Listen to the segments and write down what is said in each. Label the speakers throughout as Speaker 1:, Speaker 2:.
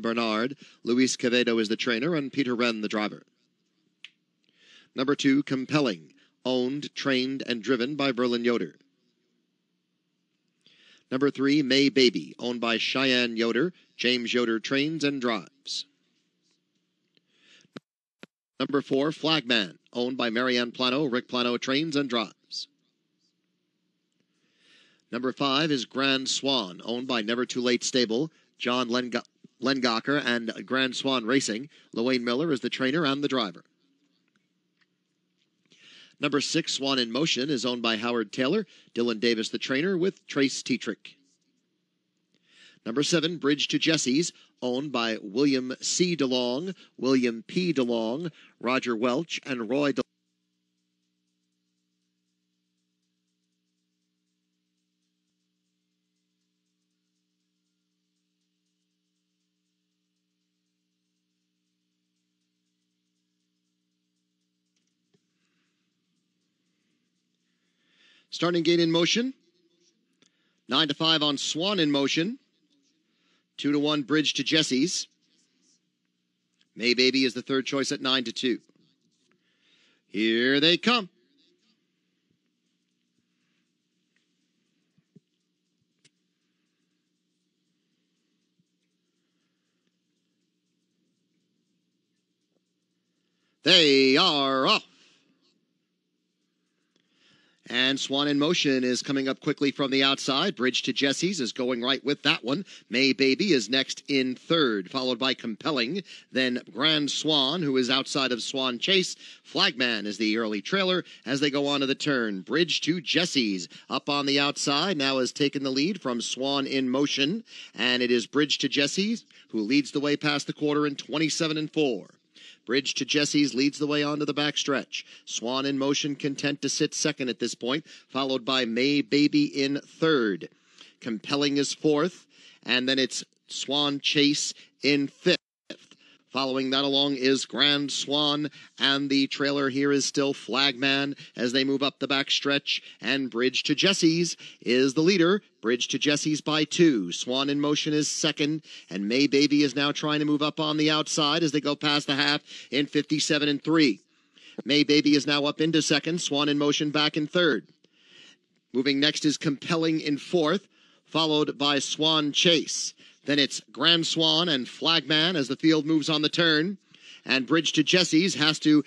Speaker 1: Bernard. Luis Quevedo is the trainer, and Peter Wren the driver. Number two, compelling, owned, trained, and driven by Berlin Yoder. Number three, May Baby, owned by Cheyenne Yoder. James Yoder trains and drives. Number four, Flagman, owned by Marianne Plano. Rick Plano trains and drives. Number five is Grand Swan, owned by Never Too Late Stable. John Lenga Len Gocker and Grand Swan Racing. Loane Miller is the trainer and the driver. Number six, Swan in Motion, is owned by Howard Taylor, Dylan Davis, the trainer, with Trace Tietrich. Number seven, Bridge to Jesse's, owned by William C. DeLong, William P. DeLong, Roger Welch, and Roy DeLong. Starting gate in motion. 9 to 5 on Swan in motion. 2 to 1 bridge to Jesse's. May Baby is the third choice at 9 to 2. Here they come. They are off. And Swan in Motion is coming up quickly from the outside. Bridge to Jesse's is going right with that one. May Baby is next in third, followed by Compelling. Then Grand Swan, who is outside of Swan Chase. Flagman is the early trailer as they go on to the turn. Bridge to Jesse's up on the outside now has taken the lead from Swan in Motion. And it is Bridge to Jesse's who leads the way past the quarter in 27 and 4. Bridge to Jesse's leads the way onto the back stretch. Swan in motion, content to sit second at this point, followed by May Baby in third. Compelling is fourth, and then it's Swan Chase in fifth. Following that along is Grand Swan, and the trailer here is still Flagman as they move up the back stretch. And Bridge to Jesse's is the leader. Bridge to Jesse's by two. Swan in motion is second, and May Baby is now trying to move up on the outside as they go past the half in 57 and three. May Baby is now up into second. Swan in motion back in third. Moving next is Compelling in fourth, followed by Swan Chase. Then it's Grand Swan and Flagman as the field moves on the turn. And Bridge to Jesse's has to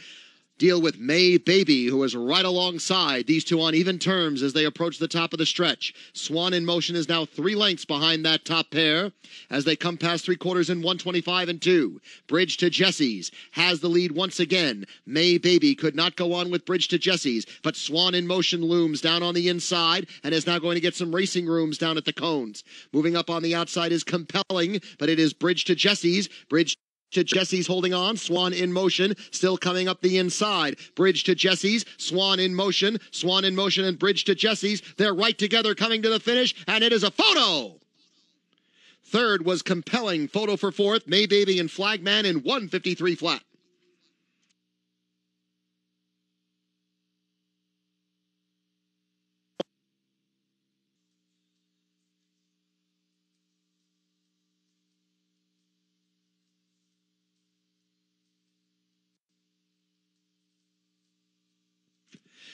Speaker 1: deal with May Baby, who is right alongside these two on even terms as they approach the top of the stretch. Swan in motion is now three lengths behind that top pair as they come past three quarters in 125 and two. Bridge to Jesse's has the lead once again. May Baby could not go on with Bridge to Jesse's, but Swan in motion looms down on the inside and is now going to get some racing rooms down at the cones. Moving up on the outside is compelling, but it is Bridge to Jesse's. Bridge to Jesse's holding on. Swan in motion, still coming up the inside. Bridge to Jesse's. Swan in motion. Swan in motion and bridge to Jesse's. They're right together coming to the finish, and it is a photo. Third was compelling photo for fourth, May Baby and Flagman in 153 flat.